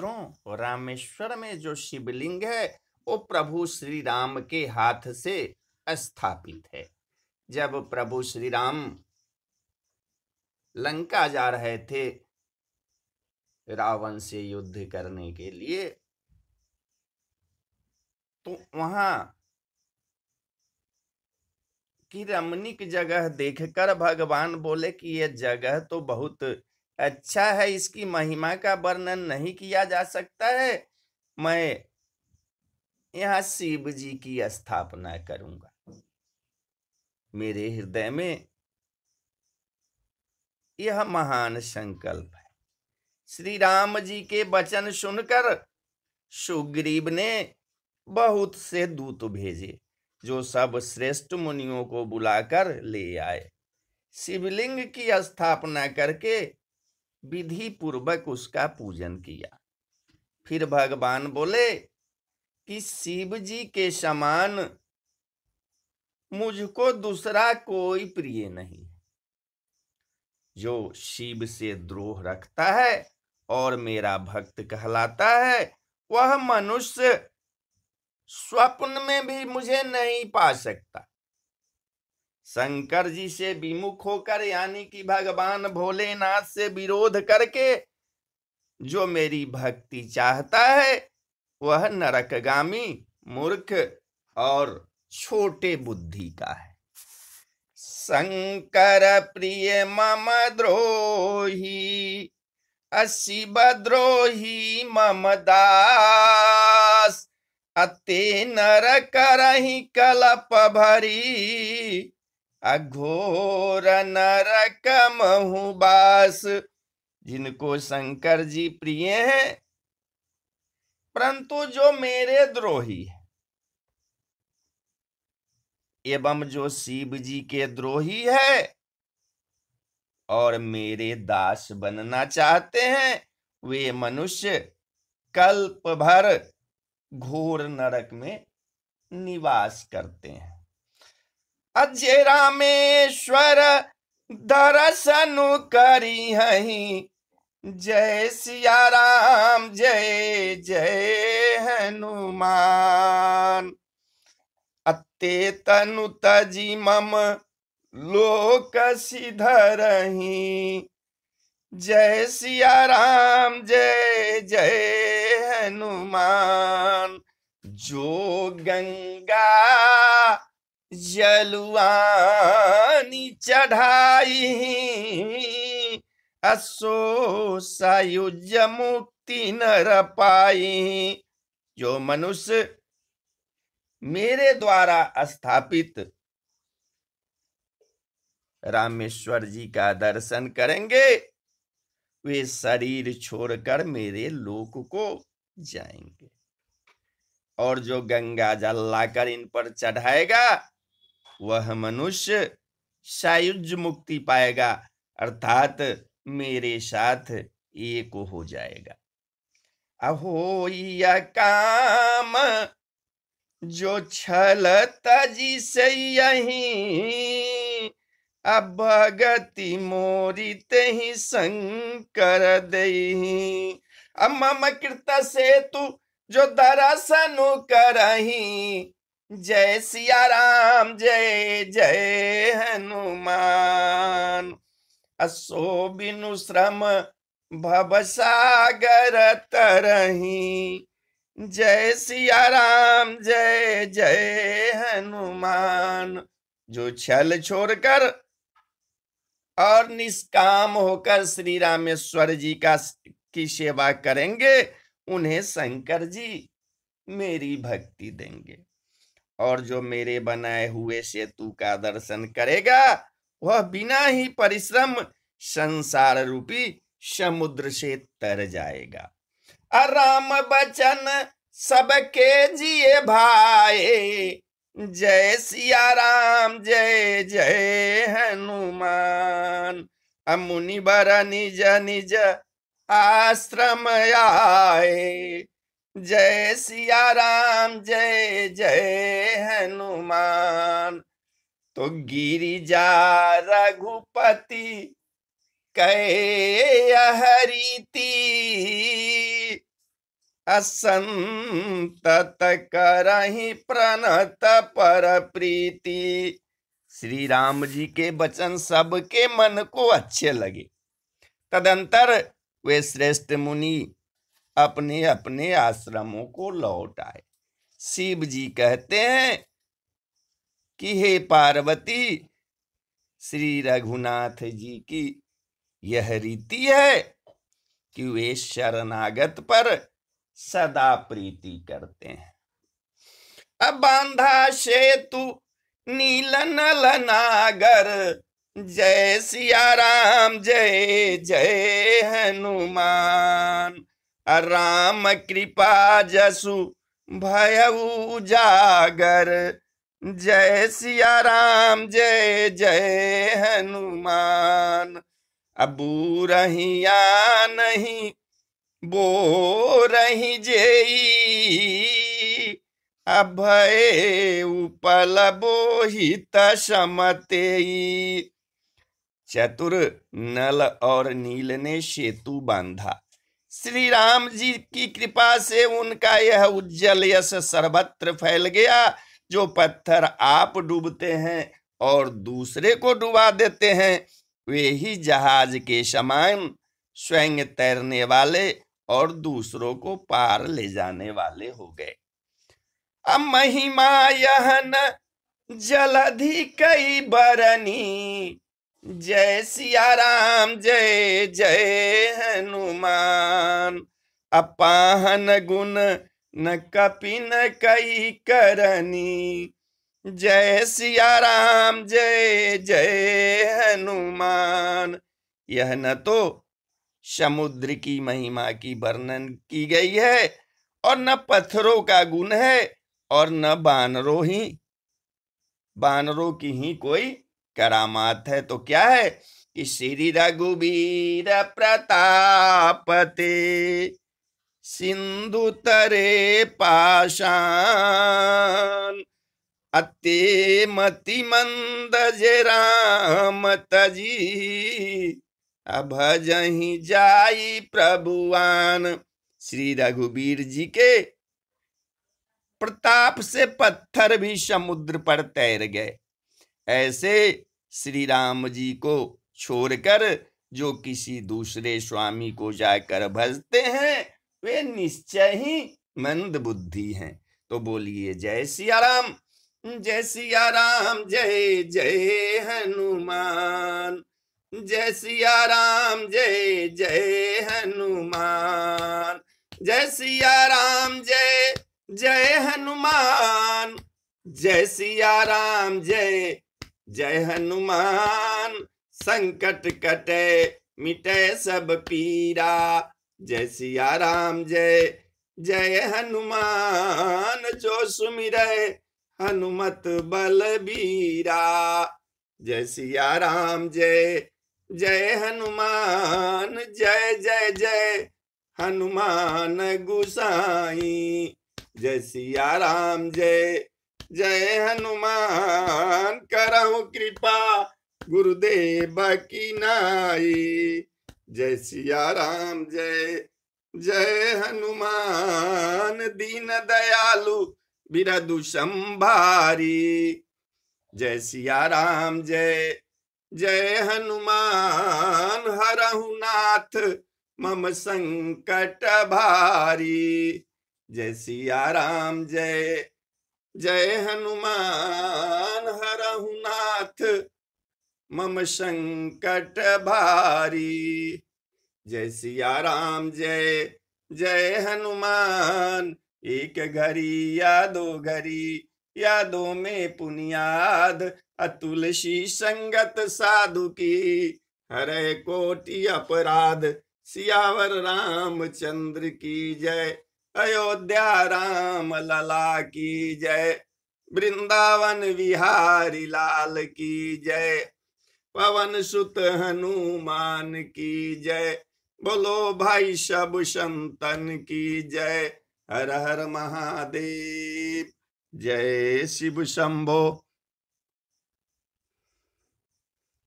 शास्त्रों रामेश्वर में जो शिवलिंग है वो प्रभु श्री राम के हाथ से स्थापित है जब प्रभु श्री राम लंका जा रहे थे रावण से युद्ध करने के लिए तो वहां की रमणीक जगह देखकर भगवान बोले कि यह जगह तो बहुत अच्छा है इसकी महिमा का वर्णन नहीं किया जा सकता है मैं यहाँ शिव जी की स्थापना करूंगा मेरे हृदय में यह महान संकल्प है श्री राम जी के वचन सुनकर सुग्रीव ने बहुत से दूत भेजे जो सब श्रेष्ठ मुनियों को बुलाकर ले आए शिवलिंग की स्थापना करके विधि पूर्वक उसका पूजन किया फिर भगवान बोले कि शिव जी के समान मुझको दूसरा कोई प्रिय नहीं जो शिव से द्रोह रखता है और मेरा भक्त कहलाता है वह मनुष्य स्वप्न में भी मुझे नहीं पा सकता शंकर जी से विमुख होकर यानी कि भगवान भोलेनाथ से विरोध करके जो मेरी भक्ति चाहता है वह नरकगामी मूर्ख और छोटे बुद्धि का है शंकर प्रिय मम द्रोही अशिव बद्रोही मम दास अति नर करही कलप भरी अघोर नरक महुबास जिनको शंकर जी प्रिय हैं परंतु जो मेरे द्रोही है एवं जो शिव जी के द्रोही है और मेरे दास बनना चाहते हैं वे मनुष्य कल्प भर घोर नरक में निवास करते हैं अजय रामेश्वर दर्शन करी हही जय सिया राम जय जय हनुमान अते तनु तजी मम लोक सिधरही जय सिया राम जय जय हनुमान जो गंगा जलवानी चढ़ाई असो सायुज मुक्ति नर पाई जो मनुष्य मेरे द्वारा स्थापित रामेश्वर जी का दर्शन करेंगे वे शरीर छोड़कर मेरे लोक को जाएंगे और जो गंगा जल लाकर इन पर चढ़ाएगा वह मनुष्य सायुज मुक्ति पाएगा अर्थात मेरे साथ एक हो जाएगा अहो या काम जो छल तजी से यही अब भगति मोरी ही संकर दही अब मम कृत से तू जो दरसनु करही जय सिया राम जय जय हनुमान असो बिनु श्रम भवसागर तरही जय सिया राम जय जय हनुमान जो छल छोड़कर और निष्काम होकर श्री रामेश्वर जी का की सेवा करेंगे उन्हें शंकर जी मेरी भक्ति देंगे और जो मेरे बनाए हुए सेतु का दर्शन करेगा वह बिना ही परिश्रम संसार रूपी समुद्र से तर जाएगा राम बचन सबके जिए भाई जय सिया राम जय जय हनुमान अमुनि बर निज निज आश्रम आए जय सिया राम जय जय हनुमान तो गिरिजा रघुपति कहरी असंत करही प्रणत पर प्रीति श्री राम जी के वचन सबके मन को अच्छे लगे तदंतर वे श्रेष्ठ मुनि अपने अपने आश्रमों को लौट आए शिव जी कहते हैं कि हे पार्वती श्री रघुनाथ जी की यह रीति है कि वे शरणागत पर सदा प्रीति करते हैं अब बांधा सेतु नील नल नागर जय सिया राम जय जय हनुमान राम कृपा जसु भयऊ जागर जय सिया राम जय जय हनुमान अबू रहिया नहीं बो रही जे अभय उपल बोहित समते चतुर नल और नील ने सेतु बांधा श्री राम जी की कृपा से उनका यह उज्जवल यश सर्वत्र फैल गया जो पत्थर आप डूबते हैं और दूसरे को डुबा देते हैं वे ही जहाज के समान स्वयं तैरने वाले और दूसरों को पार ले जाने वाले हो गए अब महिमा यह न जलधि कई बरनी जय सिया राम जय जय हनुमान अपाहन गुण न कपि न कई करनी जय सिया राम जय जय हनुमान यह न तो समुद्र की महिमा की वर्णन की गई है और न पत्थरों का गुण है और न बानरों ही बानरों की ही कोई करामात है तो क्या है कि श्री रघुबीर प्रतापते सिंधु तरे पाषाण अति मति मंद जे राम तजी अभजही जाई प्रभुवान श्री रघुबीर जी के प्रताप से पत्थर भी समुद्र पर तैर गए ऐसे श्री राम जी को छोड़कर जो किसी दूसरे स्वामी को जाकर भजते हैं वे निश्चय ही मंद बुद्धि हैं तो बोलिए जय सिया राम जय सिया राम जय जय हनुमान जय सिया राम जय जय हनुमान जय सिया राम जय जय हनुमान जय सिया राम जय जय हनुमान संकट कटे मिटे सब पीरा जय सिया राम जय जय हनुमान जो सुमिर हनुमत बलबीरा जय सिया राम जय जय हनुमान जय जय जय हनुमान गुसाई जय सिया राम जय जय हनुमान करहु कृपा गुरुदेव की नाई जय सिया राम जय जय हनुमान दीन दयालु बिरदु संभारी जय सिया राम जय जय हनुमान हरहु नाथ मम संकट भारी जय सिया राम जय जय हनुमान हर नाथ मम संकट भारी जय सिया राम जय जय हनुमान एक घड़ी या दो घड़ी दो में पुनियाद अतुलसी संगत साधु की हरे कोटि अपराध सियावर राम चंद्र की जय अयोध्या राम लला की जय वृंदावन विहारी लाल की जय पवन सुत हनुमान की जय बोलो भाई सब संतन की जय हर हर महादेव जय शिव शंभो